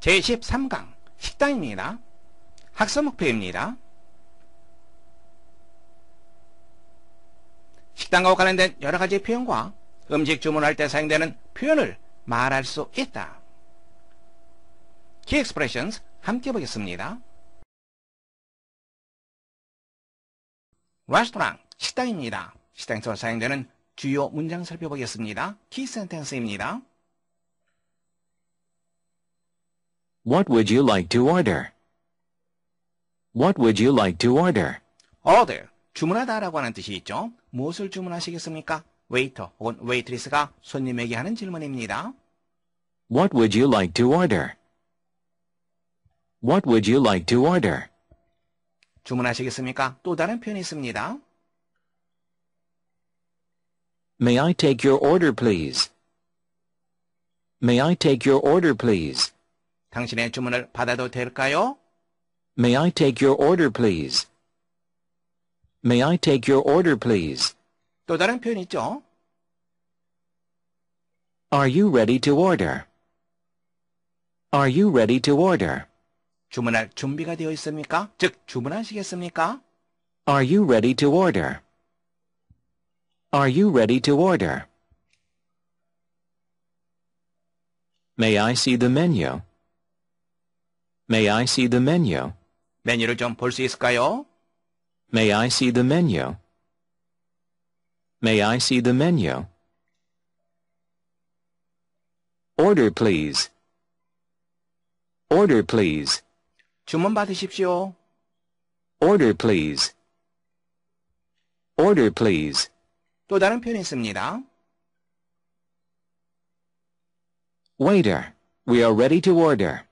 제13강 식당입니다. 학습 목표입니다. 식당과 관련된 여러가지 표현과 음식 주문할 때 사용되는 표현을 말할 수 있다. Key Expressions 함께 보겠습니다. 레스토랑, 식당입니다. 식당에서 사용되는 주요 문장 살펴보겠습니다. Key s e n t 키 센텐스입니다. What would you like to order? What would you like to order? Order. 주문하다라고 하는 뜻이 있죠. 무엇을 주문하시겠습니까? 웨이터 혹은 웨이트리스가 손님에게 하는 질문입니다. What would you like to order? What would you like to order? 주문하시겠습니까? 또 다른 표현이 있습니다. May I take your order, please? May I take your order, please? 당신의 주문을 받아도 될까요? May I take your order, please? May I take your order, please? 또 다른 표현 있죠? Are you ready to order? Are you ready to order? 주문할 준비가 되어 있습니까? 즉, 주문하시겠습니까? Are you ready to order? Are you ready to order? May I see the menu? May I see the menu? 메뉴를 좀 볼 수 있을까요? May I see the menu? May I see the menu? Order please. Order please. 주문 받으십시오. Order please. Order please. 또 다른 표현이 있습니다. Waiter, we are ready to order.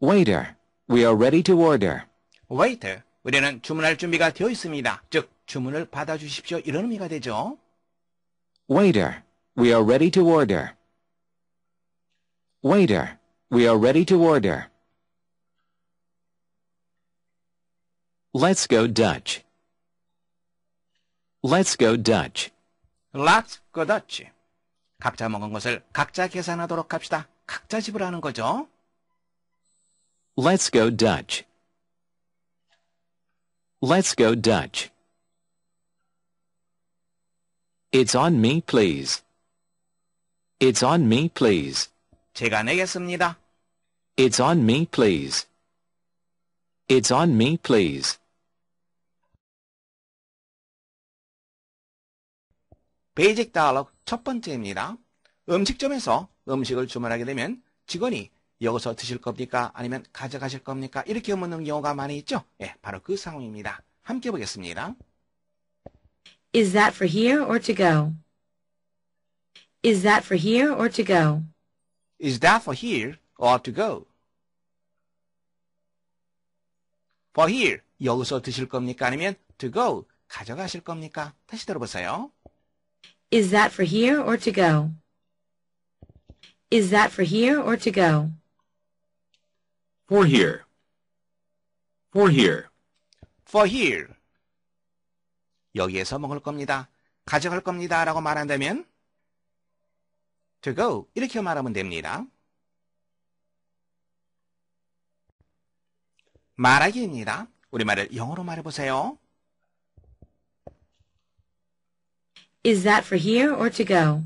Waiter, we are ready to order. Waiter, 우리는 주문할 준비가 되어 있습니다. 즉, 주문을 받아주십시오. 이런 의미가 되죠. Waiter, we are ready to order. Waiter, we are ready to order. Let's go Dutch. Let's go Dutch. Let's go Dutch. 각자 먹은 것을 각자 계산하도록 합시다. 각자 지불하는 거죠. Let's go Dutch. Let's go Dutch. It's on me, please. It's on me, please. 제가 내겠습니다. It's on me, please. It's on me, please. 베이직 다이얼로그 첫 번째입니다. 음식점에서 음식을 주문하게 되면 직원이 여기서 드실 겁니까? 아니면 가져가실 겁니까? 이렇게 묻는 경우가 많이 있죠? 예, 바로 그 상황입니다. 함께 보겠습니다. Is that for here or to go? Is that for here or to go? Is that for here or to go? For here, 여기서 드실 겁니까? 아니면 to go, 가져가실 겁니까? 다시 들어보세요. Is that for here or to go? Is that for here or to go? For here. For here. For here. 여기에서 먹을 겁니다. 가져갈 겁니다. 라고 말한다면 to go 이렇게 말하면 됩니다. 말하기입니다. 우리말을 영어로 말해보세요. Is that for here or to go?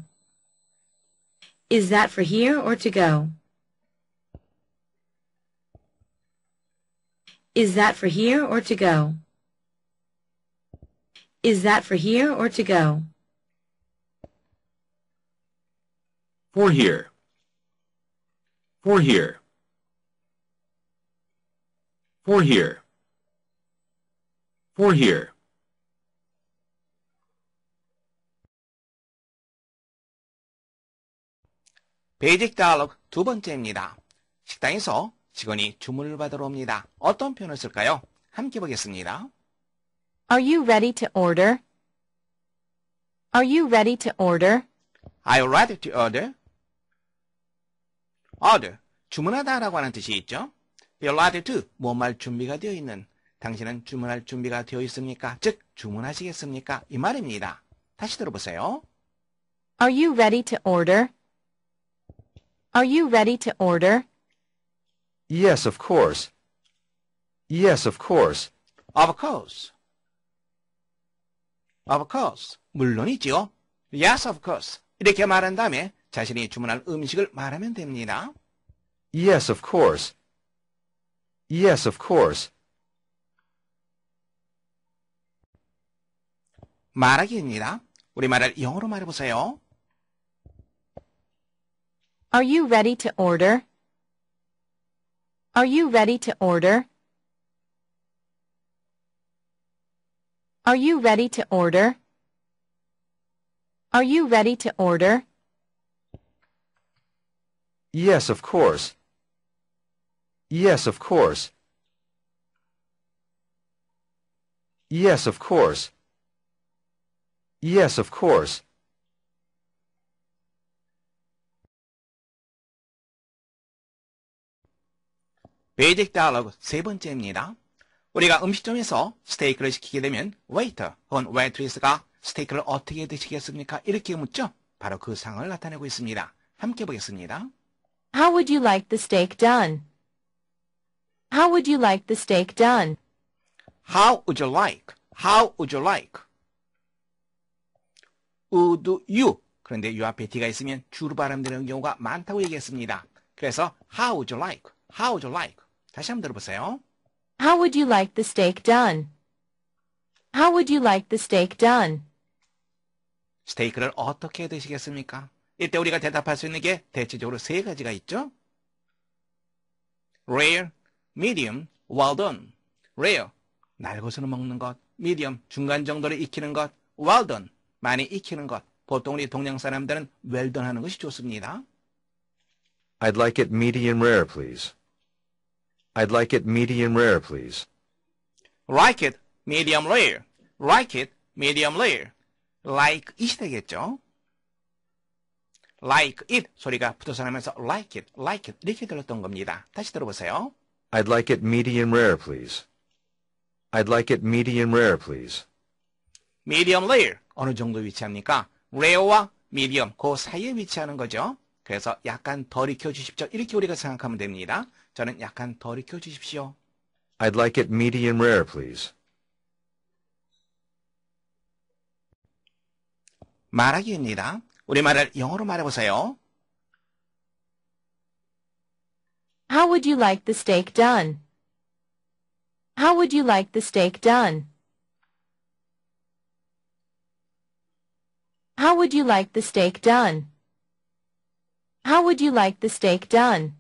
Is that for here or to go? Is that for here or to go? Is that for here or to go? For here. For here. For here. For here. 베이직 다이얼로그 두 번째입니다. 식당에서 직원이 주문을 받으러 옵니다. 어떤 표현을 쓸까요? 함께 보겠습니다. Are you ready to order? Are you ready to order? Are you ready to order? order 주문하다라고 하는 뜻이 있죠. You're ready to 뭐말 준비가 되어 있는 당신은 주문할 준비가 되어 있습니까? 즉 주문하시겠습니까? 이 말입니다. 다시 들어보세요. Are you ready to order? Are you ready to order? Yes, of course. Yes, of course. Of course. Of course. 물론이죠. Yes, of course. 이렇게 말한 다음에 자신이 주문한 음식을 말하면 됩니다. Yes, of course. Yes, of course. 말하기입니다. 우리 말을 영어로 말해보세요. Are you ready to order? Are you ready to order? Are you ready to order? Are you ready to order? Yes, of course. Yes, of course. Yes, of course. Yes, of course. 베이직 다이얼로그 세 번째입니다. 우리가 음식점에서 스테이크를 시키게 되면 웨이터 혹은 웨이트리스가 스테이크를 어떻게 드시겠습니까? 이렇게 묻죠. 바로 그 상황을 나타내고 있습니다. 함께 보겠습니다. How would you like the steak done? How would you like the steak done? How would you like? How would you like? Would you? 그런데 요 앞에 d가 있으면 주로 발음되는 경우가 많다고 얘기했습니다. 그래서 how would you like? How would you like? 다시 한번 들어보세요. How would you like the steak done? How would you like the steak done? 스테이크를 어떻게 드시겠습니까? 이때 우리가 대답할 수 있는 게 대체적으로 세 가지가 있죠. rare, medium, well done. rare, 날것으로 먹는 것. medium, 중간 정도를 익히는 것. well done, 많이 익히는 것. 보통 우리 동양 사람들은 well done 하는 것이 좋습니다. I'd like it medium rare, please. I'd like it medium rare, please. Like it medium rare. Like it medium rare. Like it 되겠죠? Like it 소리가 붙어서 나면서 like it, like it 이렇게 들었던 겁니다. 다시 들어보세요. I'd like it medium rare, please. I'd like it medium rare, please. medium rare 어느 정도 위치합니까? rare와 medium 그 사이에 위치하는 거죠. 그래서 약간 덜 익혀 주십시오. 이렇게 우리가 생각하면 됩니다. 저는 약간 덜 익혀 주십시오. I'd like it medium rare, please. 말하기입니다. 우리말을 영어로 말해보세요. How would you like the steak done? How would you like the steak done? How would you like the steak done? How would you like the steak done?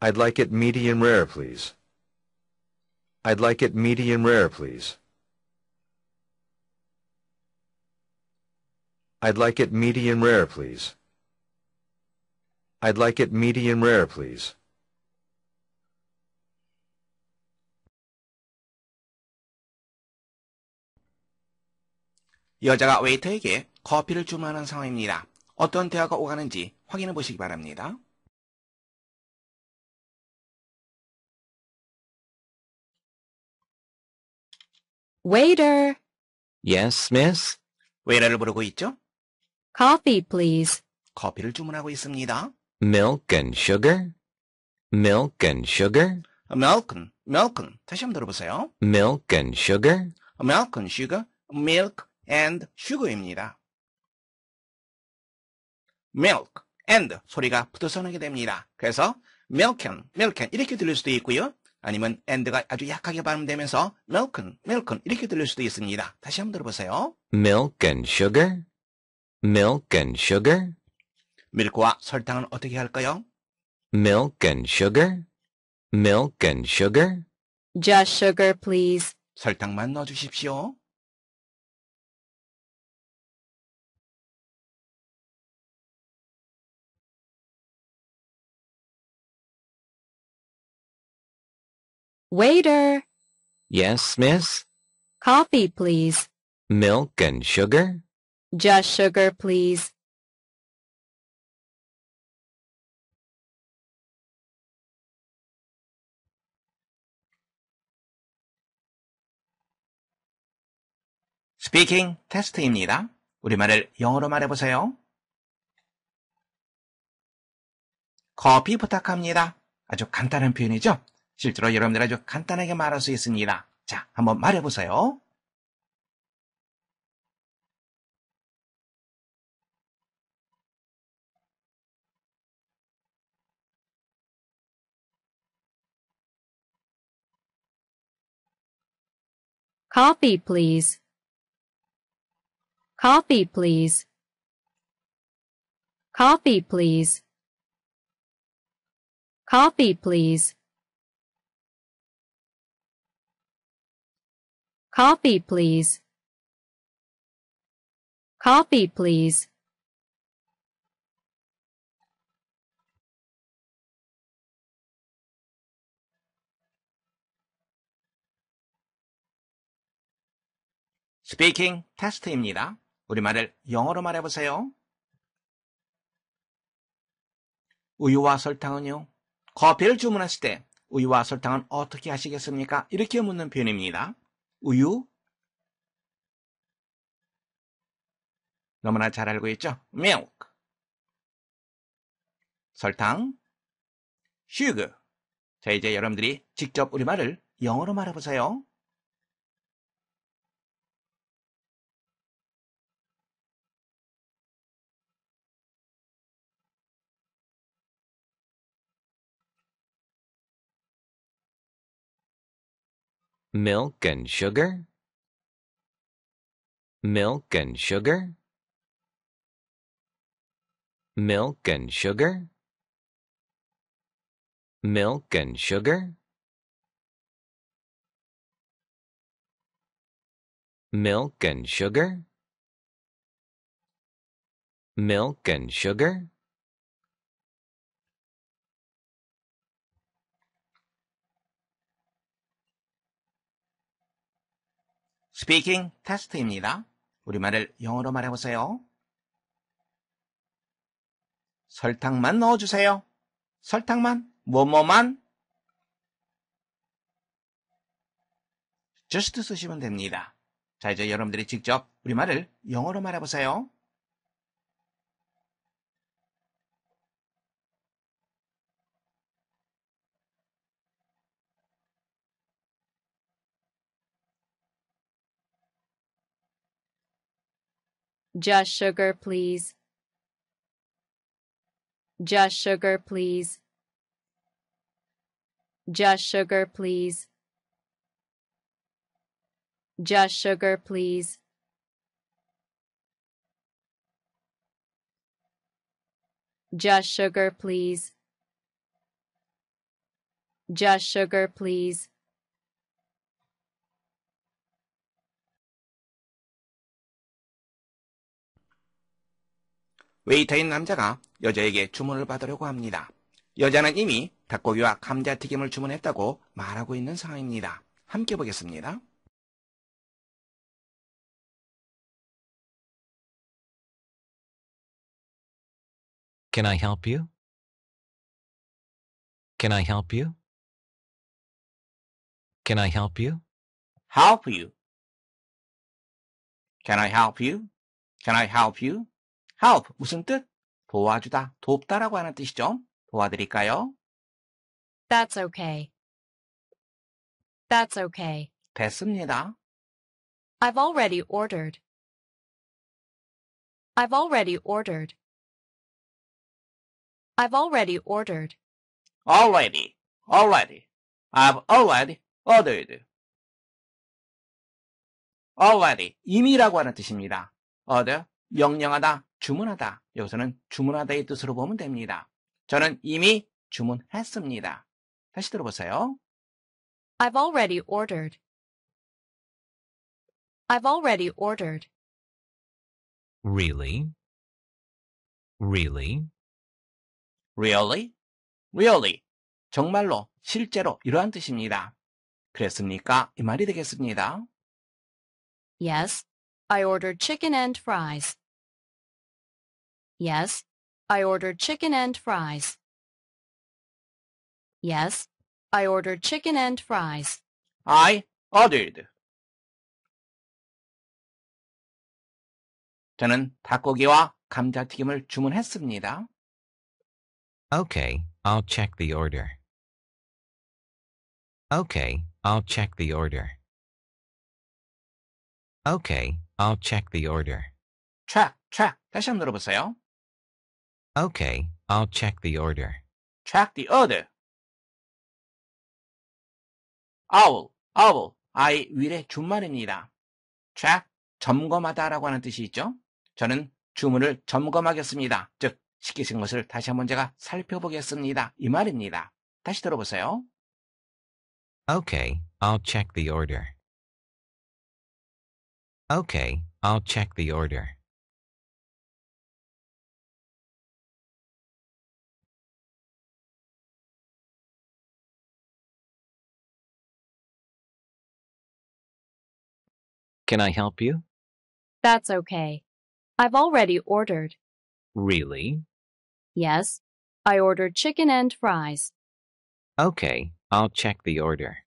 I'd like it medium rare, please. I'd like it medium rare, please. I'd like it medium rare, please. I'd like it medium rare, please. 여자가 웨이터에게 커피를 주문하는 상황입니다. 어떤 대화가 오가는지 확인해 보시기 바랍니다. Waiter. Yes, miss. 웨이터를 부르고 있죠? Coffee, please. 커피를 주문하고 있습니다. Milk and sugar. Milk and sugar. Milk, milk. 다시 한번 들어보세요. Milk and sugar. Milk and sugar. Milk and 주 u 입니다 milk and 소리가 붙어서 나게 됩니다. 그래서 milken, milken 이렇게 들릴 수도 있고요. 아니면 and가 아주 약하게 발음되면서 milken, milken 이렇게 들릴 수도 있습니다. 다시 한번 들어보세요. milk and sugar, milk and sugar. 밀크와 설탕은 어떻게 할까요? milk and sugar, milk and sugar. Just sugar, please. 설탕만 넣어주십시오. Waiter. Yes, miss. Coffee, please. Milk and sugar? Just sugar, please. 스피킹 테스트입니다. 우리말을 영어로 말해보세요. Coffee, 부탁합니다. 아주 간단한 표현이죠? 실제로 여러분들 아주 간단하게 말할 수 있습니다. 자, 한번 말해보세요. Coffee, please. Coffee, please. Coffee, please. Coffee, please. Coffee, please. Coffee, please. 스피킹 테스트입니다. 우리말을 영어로 말해보세요. 우유와 설탕은요? 커피를 주문했을 때 우유와 설탕은 어떻게 하시겠습니까? 이렇게 묻는 표현입니다. 우유? 너무나 잘 알고 있죠? milk. 설탕. sugar. 자, 이제 여러분들이 직접 우리말을 영어로 말해보세요. milk and sugar milk and sugar milk and sugar milk and sugar milk and sugar milk and sugar 스피킹 테스트입니다. 우리말을 영어로 말해보세요. 설탕만 넣어주세요. 설탕만, 뭐뭐만. just 쓰시면 됩니다. 자, 이제 여러분들이 직접 우리말을 영어로 말해보세요. Just sugar, please. Just sugar, please. Just sugar, please. Just sugar, please. Just sugar, please. Just sugar, please. 웨이터인 남자가 여자에게 주문을 받으려고 합니다. 여자는 이미 닭고기와 감자튀김을 주문했다고 말하고 있는 상황입니다. 함께 보겠습니다. Can I help you? Can I help you? Can I help you? Help you. Can I help you? Can I help you? help 무슨 뜻? 도와주다, 돕다라고 하는 뜻이죠. 도와드릴까요? That's okay. That's okay. 됐습니다. I've already ordered. I've already ordered. I've already ordered. Already. Already. I've already ordered. already. 이미라고 하는 뜻입니다. order 명령하다, 주문하다. 여기서는 주문하다의 뜻으로 보면 됩니다. 저는 이미 주문했습니다. 다시 들어보세요. I've already ordered. I've already ordered. Really? Really? Really? Really? 정말로, 실제로 이러한 뜻입니다. 그랬습니까? 이 말이 되겠습니다. Yes, I ordered chicken and fries. Yes, I ordered chicken and fries. Yes, I ordered chicken and fries. I ordered. 저는 닭고기와 감자튀김을 주문했습니다. Okay, I'll check the order. Okay, I'll check the order. Okay, I'll check the order. check, check. 다시 한번 들어보세요. Okay, I'll check the order. Check the order. Owl, owl, 아이 윌의 준말입니다. check, 점검하다라고 하는 뜻이 있죠. 저는 주문을 점검하겠습니다. 즉, 시키신 것을 다시 한번 제가 살펴보겠습니다. 이 말입니다. 다시 들어보세요. Okay, I'll check the order. Okay, I'll check the order. Can I help you? That's okay. I've already ordered. Really? Yes. I ordered chicken and fries. Okay, I'll check the order.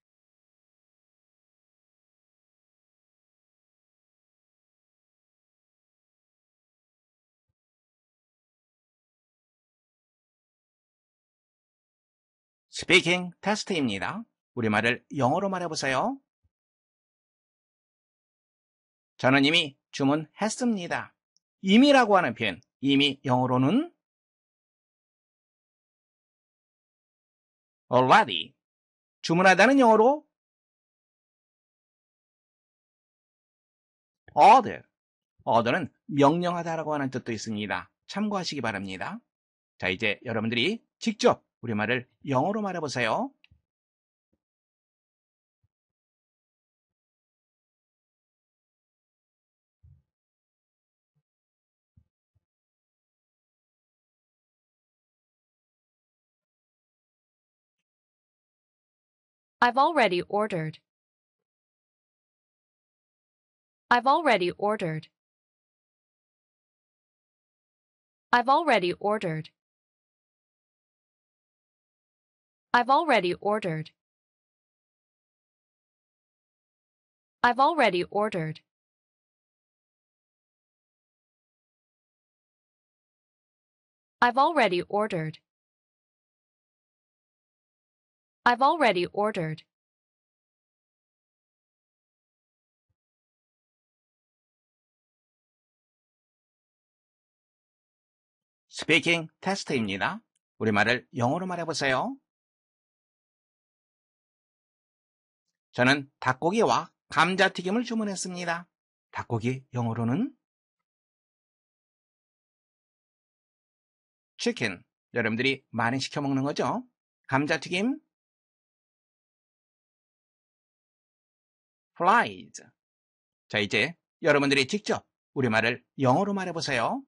스피킹 테스트입니다. 우리말을 영어로 말해보세요. 저는 이미 주문했습니다. 이미라고 하는 표현, 이미 영어로는 already, 주문하다는 영어로 order, order는 명령하다라고 하는 뜻도 있습니다. 참고하시기 바랍니다. 자, 이제 여러분들이 직접 우리말을 영어로 말해보세요. I've already ordered. I've already ordered. I've already ordered. I've already ordered. I've already ordered. I've already ordered. I've already ordered. 스피킹 테스트입니다. 우리말을 영어로 말해보세요. 저는 닭고기와 감자튀김을 주문했습니다. 닭고기 영어로는 치킨. 여러분들이 많이 시켜 먹는 거죠? 감자튀김 flies. 자, 이제 여러분들이 직접 우리말을 영어로 말해보세요.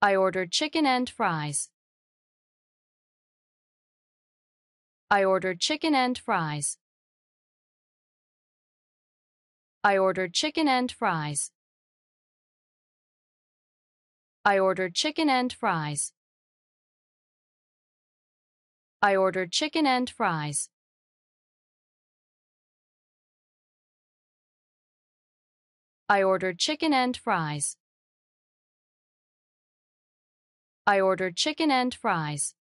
I ordered chicken and fries. I ordered chicken and fries. I ordered chicken and fries. I ordered chicken and fries. I ordered chicken and fries. I ordered chicken and fries. I ordered chicken and fries.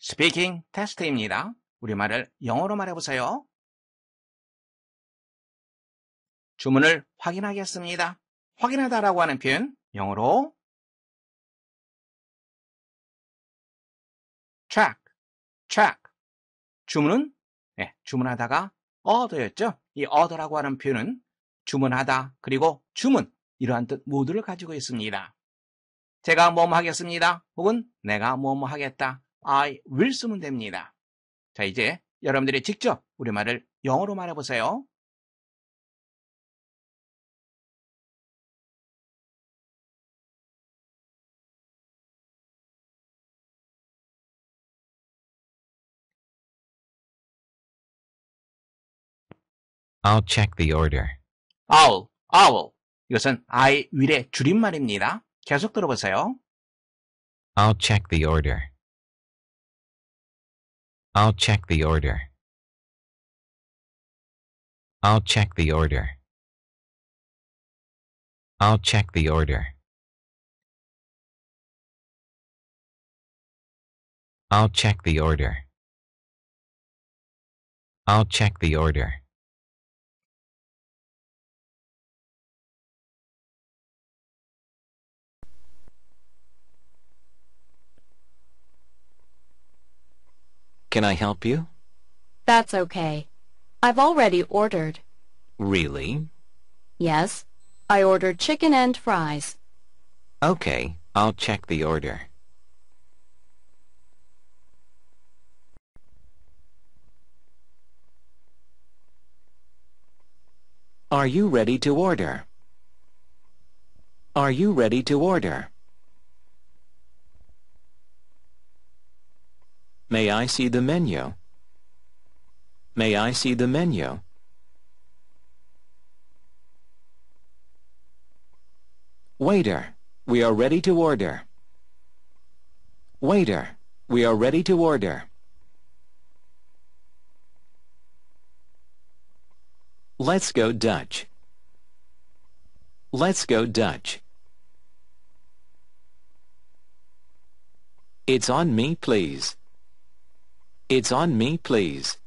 스피킹 테스트입니다. 우리말을 영어로 말해보세요. 주문을 확인하겠습니다. 확인하다 라고 하는 표현 영어로 check, check. 주문은 네, 주문하다가 order였죠. 이 order라고 하는 표현은 주문하다 그리고 주문 이러한 뜻 모두를 가지고 있습니다. 제가 뭐뭐 하겠습니다. 혹은 내가 뭐뭐 하겠다. I will 쓰면 됩니다. 자, 이제 여러분들이 직접 우리말을 영어로 말해보세요. I'll check the order. I'll, I'll. 이것은 I will의 줄임말입니다. 계속 들어보세요. I'll check the order. I'll check the order. I'll check the order. I'll check the order. I'll check the order. I'll check the order. Can I help you? That's okay. I've already ordered. Really? Yes. I ordered chicken and fries. Okay, I'll check the order. Are you ready to order? Are you ready to order? May I see the menu? May I see the menu? Waiter, we are ready to order. Waiter, we are ready to order. Let's go Dutch. Let's go Dutch. It's on me, please. It's on me please.